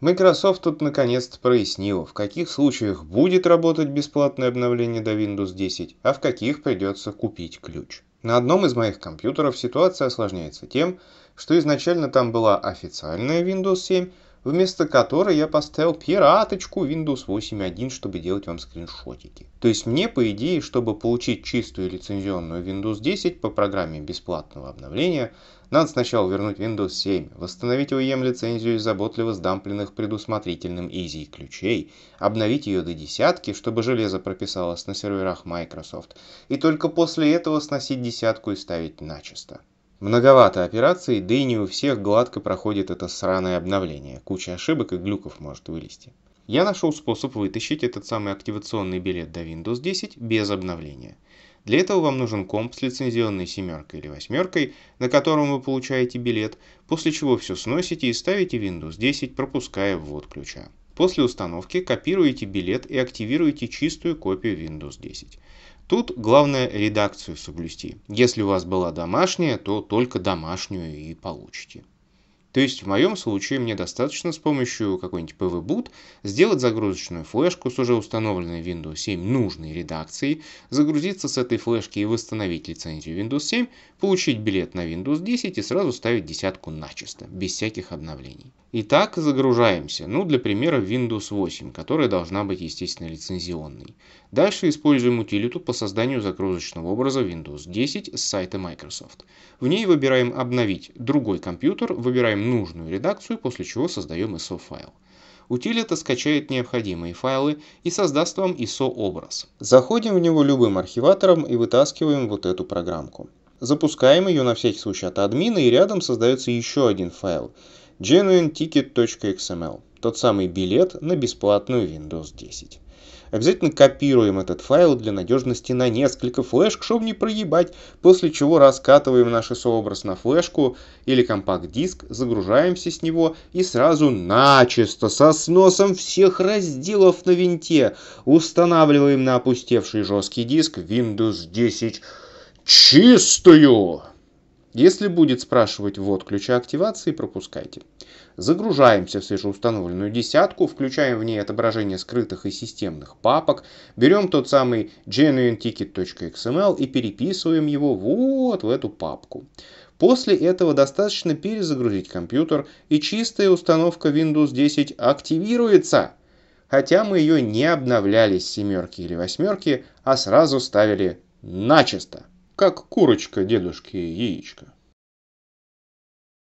Microsoft тут наконец-то прояснила, в каких случаях будет работать бесплатное обновление до Windows 10, а в каких придется купить ключ. На одном из моих компьютеров ситуация осложняется тем, что изначально там была официальная Windows 7, вместо которой я поставил пираточку Windows 8.1, чтобы делать вам скриншотики. То есть мне, по идее, чтобы получить чистую лицензионную Windows 10 по программе бесплатного обновления, надо сначала вернуть Windows 7, восстановить OEM лицензию из заботливо сдампленных предусмотрительным Easy ключей, обновить ее до десятки, чтобы железо прописалось на серверах Microsoft, и только после этого сносить десятку и ставить начисто. Многовато операций, да и не у всех гладко проходит это сраное обновление. Куча ошибок и глюков может вылезти. Я нашел способ вытащить этот самый активационный билет до Windows 10 без обновления. Для этого вам нужен комп с лицензионной семеркой или восьмеркой, на котором вы получаете билет, после чего все сносите и ставите Windows 10, пропуская ввод ключа. После установки копируете билет и активируете чистую копию Windows 10. Тут главное редакцию соблюсти. Если у вас была домашняя, то только домашнюю и получите. То есть в моем случае мне достаточно с помощью какой-нибудь pvboot сделать загрузочную флешку с уже установленной Windows 7 нужной редакцией, загрузиться с этой флешки и восстановить лицензию Windows 7, получить билет на Windows 10 и сразу ставить десятку начисто, без всяких обновлений. Итак, загружаемся. Ну, для примера, Windows 8, которая должна быть, естественно, лицензионной. Дальше используем утилиту по созданию загрузочного образа Windows 10 с сайта Microsoft. В ней выбираем «Обновить другой компьютер», выбираем выбираем нужную редакцию, после чего создаем ISO-файл. Утилита скачает необходимые файлы и создаст вам ISO-образ. Заходим в него любым архиватором и вытаскиваем вот эту программку. Запускаем ее на всякий случай от админа и рядом создается еще один файл genuineticket.xml, тот самый билет на бесплатную Windows 10. Обязательно копируем этот файл для надежности на несколько флешек, чтобы не проебать, после чего раскатываем наш образ на флешку или компакт-диск, загружаемся с него и сразу начисто со сносом всех разделов на винте устанавливаем на опустевший жесткий диск Windows 10 чистую. Если будет спрашивать ввод ключа активации, пропускайте. Загружаемся в свежеустановленную десятку, включаем в ней отображение скрытых и системных папок, берем тот самый genuineticket.xml и переписываем его вот в эту папку. После этого достаточно перезагрузить компьютер, и чистая установка Windows 10 активируется. Хотя мы ее не обновляли с семерки или восьмерки, а сразу ставили начисто как курочка дедушке яичко.